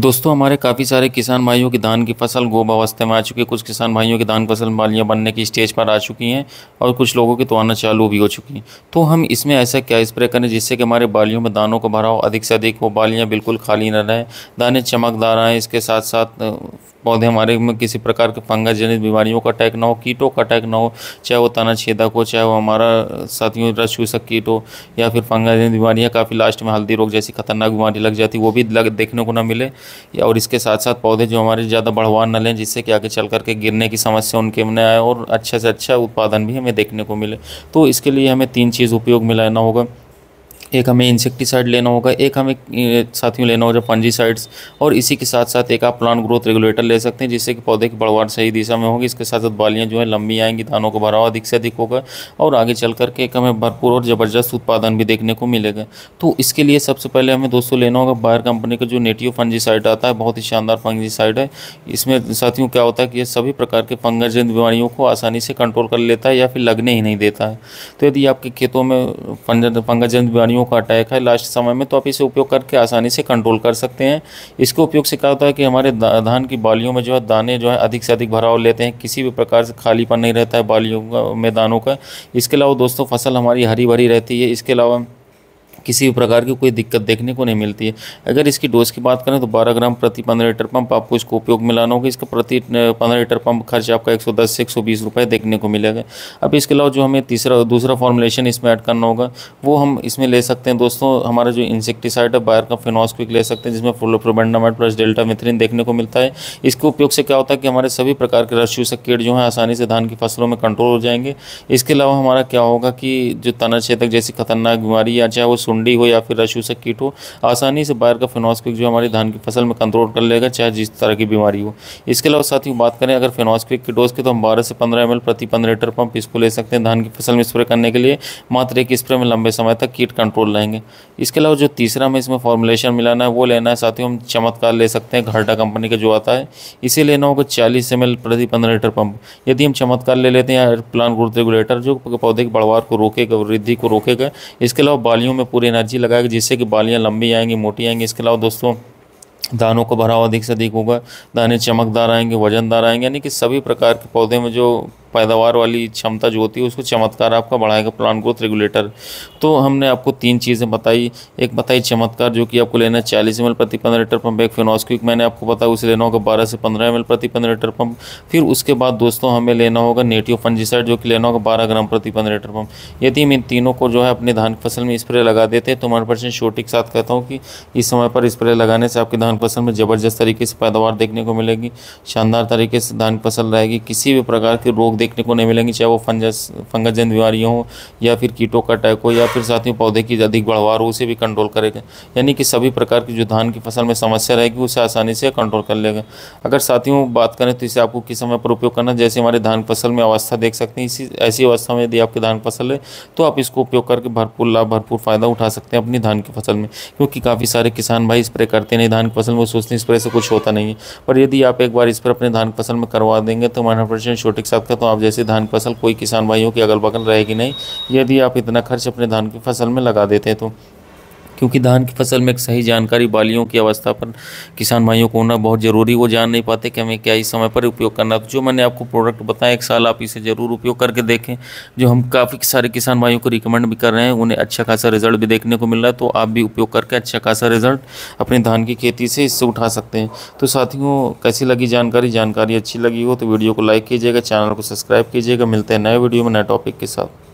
दोस्तों हमारे काफ़ी सारे किसान भाइयों की धान की फसल गोब अवस्था में आ चुकी है कुछ किसान भाइयों की धान फसल बालियाँ बनने की स्टेज पर आ चुकी हैं और कुछ लोगों की तो आना चालू भी हो चुकी हैं तो हम इसमें ऐसा क्या स्प्रे करें जिससे कि हमारे बालियों में दानों को भराओ अधिक से अधिक हो बालियाँ बिल्कुल खाली न रहें दाने चमकदार आएँ इसके साथ साथ पौधे हमारे में किसी प्रकार के फंगस जनित बीमारियों का अटैक ना हो कीटों का अटैक ना हो चाहे वो ताना छेदक हो चाहे वो हमारा साथियों रस चूसक कीट हो तो, या फिर फंगस जनित बीमारियाँ काफ़ी लास्ट में हल्दी रोग जैसी खतरनाक बीमारी लग जाती वो भी लग देखने को ना मिले या और इसके साथ साथ पौधे जो हमारे ज़्यादा बढ़वा न लें जिससे कि आगे चल करके गिरने की समस्या उनके में आए और अच्छे से अच्छा उत्पादन भी हमें देखने को मिले तो इसके लिए हमें तीन चीज़ उपयोग में लाना होगा एक हमें इंसेक्टिसाइड लेना होगा एक हमें साथियों लेना होगा पंजीसाइड्स और इसी के साथ साथ एक आप प्लांट ग्रोथ रेगुलेटर ले सकते हैं जिससे कि पौधे की बढ़वार सही दिशा में होगी इसके साथ साथ बालियाँ जो है लंबी आएंगी दानों का भराव अधिक से अधिक होगा और आगे चल करके एक हमें भरपूर और ज़बरदस्त उत्पादन भी देखने को मिलेगा तो इसके लिए सबसे पहले हमें दोस्तों लेना होगा बायर कंपनी का जो नेटिव फंजीसाइड आता है बहुत ही शानदार फंजीसाइड है इसमें साथियों क्या होता है कि यह सभी प्रकार के पंगजन बीमारियों को आसानी से कंट्रोल कर लेता है या फिर लगने ही नहीं देता है तो यदि आपके खेतों में पंगजन बीमारियों बीमारियों का अटैक है लास्ट समय में तो आप इसे उपयोग करके आसानी से कंट्रोल कर सकते हैं इसके उपयोग से क्या होता है कि हमारे धान की बालियों में जो है दाने जो है अधिक से अधिक भराव लेते हैं किसी भी प्रकार से खालीपन नहीं रहता है बालियों का मैदानों का इसके अलावा दोस्तों फसल हमारी हरी भरी रहती है इसके अलावा किसी भी प्रकार की कोई दिक्कत देखने को नहीं मिलती है अगर इसकी डोज की बात करें तो बारह ग्राम प्रति पंद्रह लीटर पंप आपको इसको उपयोग में लाना होगा इसका प्रति पंद्रह लीटर पंप खर्च आपका एक सौ दस से एक सौ बीस रुपये देखने को मिलेगा अब इसके अलावा जो हमें तीसरा दूसरा फॉर्मुलेशन इसमें ऐड करना होगा वो हम इसमें ले सकते हैं दोस्तों हमारा जो इंसेक्टिसाइड है बायर का फिनॉस क्विक ले सकते हैं जिसमें फ्लोप्रोबेंडामाइड प्लस डेल्टा मिथ्रिन देखने को मिलता है इसके उपयोग से क्या होता है कि हमारे सभी प्रकार के रसचूसक कीट जो है आसानी से धान की फसलों में कंट्रोल हो जाएंगे इसके अलावा हमारा क्या होगा कि जो तनाछेदक जैसी खतरनाक बीमारी या चाहे वो सुंडी हो या फिर अशूषक कीट हो आसानी से बायर का फिनॉस्क्विक जो हमारी धान की फसल में कंट्रोल कर लेगा चाहे जिस तरह की बीमारी हो इसके अलावा साथ ही बात करें अगर फिनॉस्क्विक की डोज की तो हम बारह से पंद्रह एम प्रति पंद्रह लीटर पंप इसको ले सकते हैं धान की फसल में स्प्रे करने के लिए मात्र एक स्प्रे में लंबे समय तक कीट कंट्रोल रहेंगे इसके अलावा जो तीसरा हमें इसमें फॉर्मुलेशन मिलाना है वो लेना है साथ ही हम चमत्कार ले सकते हैं घरटा कंपनी का जो आता है इसे लेना होगा चालीस एम प्रति पंद्रह लीटर पंप यदि हम चमत्कार ले लेते हैं प्लान ग्रोथ रेगुलेटर जो पौधे की बढ़वार को रोकेगा वृद्धि को रोकेगा इसके अलावा बालियों में पूरी एनर्जी लगाएगा जिससे कि बालियाँ लंबी आएंगी मोटी आएंगी इसके अलावा दोस्तों दानों को भरा हुआ अधिक से अधिक होगा दाने चमकदार आएंगे वजनदार आएंगे यानी कि सभी प्रकार के पौधे में जो पैदावार वाली क्षमता जो होती है उसको चमत्कार आपका बढ़ाएगा प्लान ग्रोथ रेगुलेटर तो हमने आपको तीन चीज़ें बताई एक बताई चमत्कार जो कि आपको लेना है चालीस एम प्रति पंद्रह लीटर पम्प एक फिनॉस्क्विक मैंने आपको बताया उसे लेना होगा बारह से पंद्रह एम प्रति पंद्रह लीटर पम्प फिर उसके बाद दोस्तों हमें लेना होगा नेटिव फंजीसाइड जो कि लेना होगा बारह ग्राम प्रति पंद्रह लीटर पम्प यदि हम इन तीनों को जो है अपने धान की फसल में स्प्रे लगा देते हैं तो हमारे पर्सन छोटी के साथ कहता हूँ कि इस समय पर स्प्रे लगाने से आपकी धान फसल में ज़बरदस्त तरीके से पैदावार देखने को मिलेगी शानदार तरीके से धान फसल रहेगी किसी भी प्रकार के रोग देखने को नहीं मिलेंगी चाहे वो फंजस फंगस जन बीमारियाँ हो या फिर कीटों का अटैक हो या फिर साथ ही पौधे की अधिक बढ़वार हो उसे भी कंट्रोल करेगा यानी कि सभी प्रकार की जो धान की फसल में समस्या रहेगी उसे आसानी से कंट्रोल कर लेगा अगर साथियों बात करें तो इसे आपको किस समय पर उपयोग करना जैसे हमारे धान फसल में अवस्था देख सकते हैं इसी ऐसी अवस्था में यदि आपकी धान फसल है तो आप इसको उपयोग करके भरपूर लाभ भरपूर फ़ायदा उठा सकते हैं अपनी धान की फसल में क्योंकि काफ़ी सारे किसान भाई स्प्रे करते नहीं धान की फसल में सोचते हैं स्प्रे से कुछ होता नहीं है पर यदि आप एक बार इस पर अपने धान फसल में करवा देंगे तो हंड्रेड परसेंट छोटे के साथ का तो आप जैसे धान की फसल कोई किसान भाइयों के अगल बगल रहेगी नहीं यदि आप इतना खर्च अपने धान की फसल में लगा देते हैं तो क्योंकि धान की फसल में एक सही जानकारी बालियों की अवस्था पर किसान भाइयों को होना बहुत ज़रूरी वो जान नहीं पाते कि हमें क्या इस समय पर उपयोग करना तो जो मैंने आपको प्रोडक्ट बताया एक साल आप इसे ज़रूर उपयोग करके देखें जो हम काफ़ी सारे किसान भाइयों को रिकमेंड भी कर रहे हैं उन्हें अच्छा खासा रिजल्ट भी देखने को मिल रहा है तो आप भी उपयोग करके अच्छा खासा रिजल्ट अपने धान की खेती से इससे उठा सकते हैं तो साथियों कैसी लगी जानकारी जानकारी अच्छी लगी हो तो वीडियो को लाइक कीजिएगा चैनल को सब्सक्राइब कीजिएगा मिलते हैं नए वीडियो में नए टॉपिक के साथ